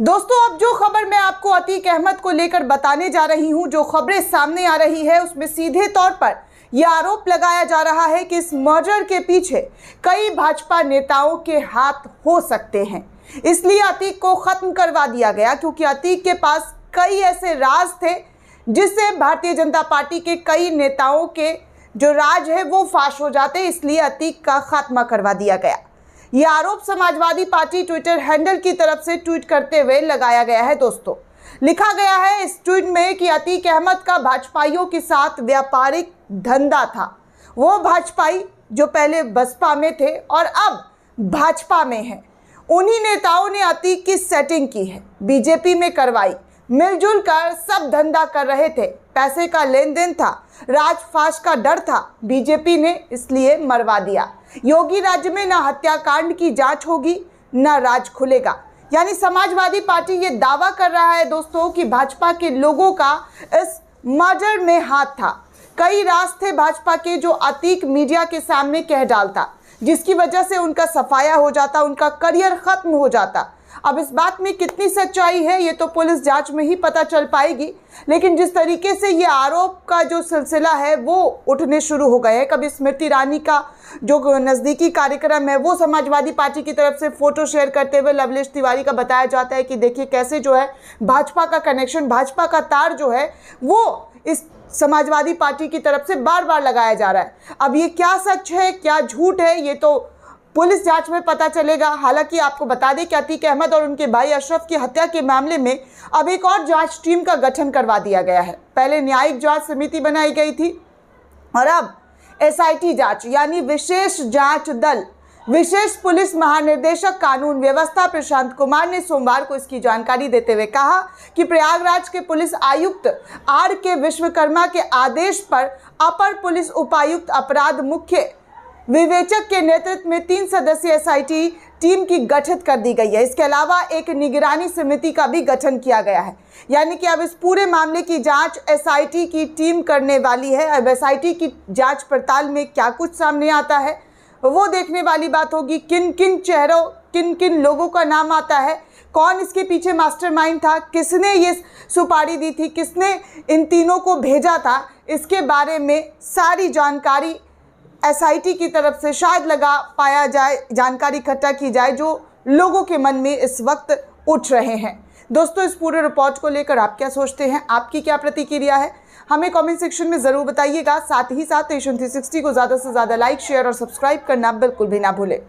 दोस्तों अब जो खबर मैं आपको अतीक अहमद को लेकर बताने जा रही हूं जो खबरें सामने आ रही है उसमें सीधे तौर पर यह आरोप लगाया जा रहा है कि इस मर्डर के पीछे कई भाजपा नेताओं के हाथ हो सकते हैं इसलिए अतीक को ख़त्म करवा दिया गया क्योंकि अतीक के पास कई ऐसे राज थे जिससे भारतीय जनता पार्टी के कई नेताओं के जो राज है वो फाश हो जाते इसलिए अतीक का खात्मा करवा दिया गया यह आरोप समाजवादी पार्टी ट्विटर हैंडल की तरफ से ट्वीट करते हुए लगाया गया है दोस्तों लिखा गया है इस ट्वीट में कि अतीक अहमद का भाजपाइयों के साथ व्यापारिक धंधा था वो भाजपाई जो पहले बसपा में थे और अब भाजपा में है उन्हीं नेताओं ने अतीक की सेटिंग की है बीजेपी में करवाई मिलजुल कर सब धंधा कर रहे थे पैसे का लेन देन था राजफाश का डर था बीजेपी ने इसलिए मरवा दिया योगी राज्य में न हत्याकांड की जांच होगी न राज खुलेगा यानी समाजवादी पार्टी ये दावा कर रहा है दोस्तों कि भाजपा के लोगों का इस मर्डर में हाथ था कई रास्ते भाजपा के जो अतीक मीडिया के सामने कह डालता जिसकी वजह से उनका सफाया हो जाता उनका करियर खत्म हो जाता अब इस बात में कितनी सच्चाई है ये तो पुलिस जांच में ही पता चल पाएगी लेकिन जिस तरीके से ये आरोप का जो सिलसिला है वो उठने शुरू हो गए हैं कभी स्मृति ईरानी का जो नज़दीकी कार्यक्रम है वो समाजवादी पार्टी की तरफ से फ़ोटो शेयर करते हुए लवलेश तिवारी का बताया जाता है कि देखिए कैसे जो है भाजपा का कनेक्शन भाजपा का तार जो है वो इस समाजवादी पार्टी की तरफ से बार बार लगाया जा रहा है अब ये क्या सच है क्या झूठ है ये तो पुलिस जांच में पता चलेगा हालांकि आपको बता दें कि अतीक अहमद और उनके भाई अशरफ की हत्या के मामले में अब एक और जांच टीम का गठन करवा दिया गया है पहले न्यायिक जांच समिति बनाई गई थी और अब एसआईटी जांच यानी विशेष जांच दल विशेष पुलिस महानिदेशक कानून व्यवस्था प्रशांत कुमार ने सोमवार को इसकी जानकारी देते हुए कहा कि प्रयागराज के पुलिस आयुक्त आर के विश्वकर्मा के आदेश पर अपर पुलिस उपायुक्त अपराध मुख्य विवेचक के नेतृत्व में तीन सदस्यीय एसआईटी टीम की गठित कर दी गई है इसके अलावा एक निगरानी समिति का भी गठन किया गया है यानी कि अब इस पूरे मामले की जांच एसआईटी की टीम करने वाली है अब एसआईटी की जांच पड़ताल में क्या कुछ सामने आता है वो देखने वाली बात होगी किन किन चेहरों किन किन लोगों का नाम आता है कौन इसके पीछे मास्टरमाइंड था किसने ये सुपारी दी थी किसने इन तीनों को भेजा था इसके बारे में सारी जानकारी एसआईटी की तरफ से शायद लगा पाया जाए जानकारी इकट्ठा की जाए जो लोगों के मन में इस वक्त उठ रहे हैं दोस्तों इस पूरे रिपोर्ट को लेकर आप क्या सोचते हैं आपकी क्या प्रतिक्रिया है हमें कमेंट सेक्शन में ज़रूर बताइएगा साथ ही साथ एशन थ्री सिक्सटी को ज़्यादा से ज़्यादा लाइक शेयर और सब्सक्राइब करना बिल्कुल भी ना भूलें